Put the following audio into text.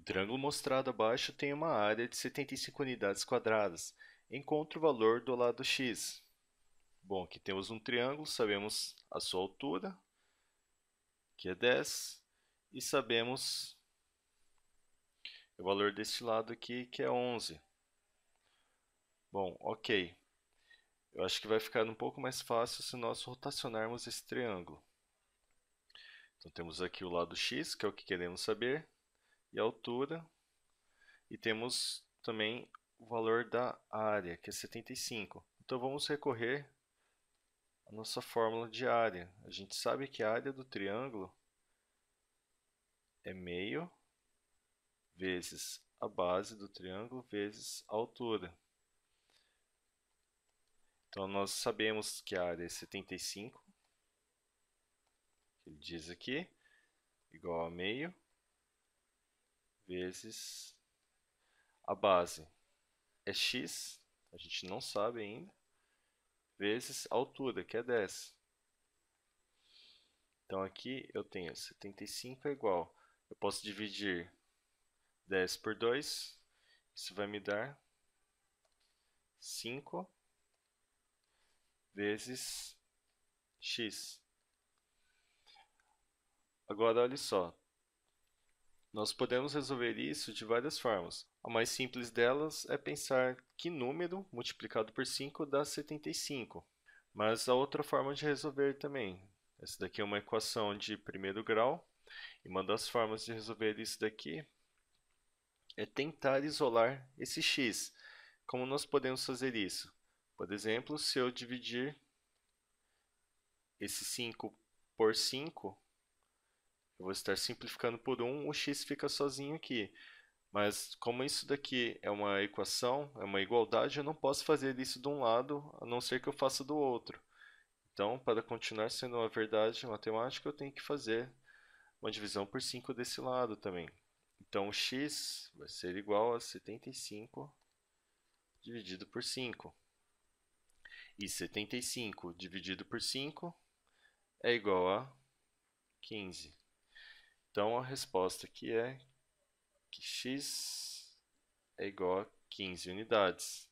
O triângulo mostrado abaixo tem uma área de 75 unidades quadradas. Encontre o valor do lado x. Bom, aqui temos um triângulo, sabemos a sua altura, que é 10, e sabemos o valor deste lado aqui, que é 11. Bom, ok. Eu acho que vai ficar um pouco mais fácil se nós rotacionarmos esse triângulo. Então, temos aqui o lado x, que é o que queremos saber e altura. E temos também o valor da área, que é 75. Então vamos recorrer à nossa fórmula de área. A gente sabe que a área do triângulo é meio vezes a base do triângulo vezes a altura. Então, nós sabemos que a área é 75, que ele diz aqui, igual a meio, vezes a base é x, a gente não sabe ainda, vezes a altura, que é 10. Então aqui eu tenho 75 é igual, eu posso dividir 10 por 2, isso vai me dar 5 vezes x. Agora olha só, nós podemos resolver isso de várias formas. A mais simples delas é pensar que número multiplicado por 5 dá 75. Mas há outra forma de resolver também. Essa daqui é uma equação de primeiro grau. E uma das formas de resolver isso daqui é tentar isolar esse x. Como nós podemos fazer isso? Por exemplo, se eu dividir esse 5 por 5, eu vou estar simplificando por 1, o x fica sozinho aqui. Mas como isso daqui é uma equação, é uma igualdade, eu não posso fazer isso de um lado, a não ser que eu faça do outro. Então, para continuar sendo uma verdade matemática, eu tenho que fazer uma divisão por 5 desse lado também. Então, o x vai ser igual a 75 dividido por 5. E 75 dividido por 5 é igual a 15. Então a resposta aqui é que x é igual a 15 unidades.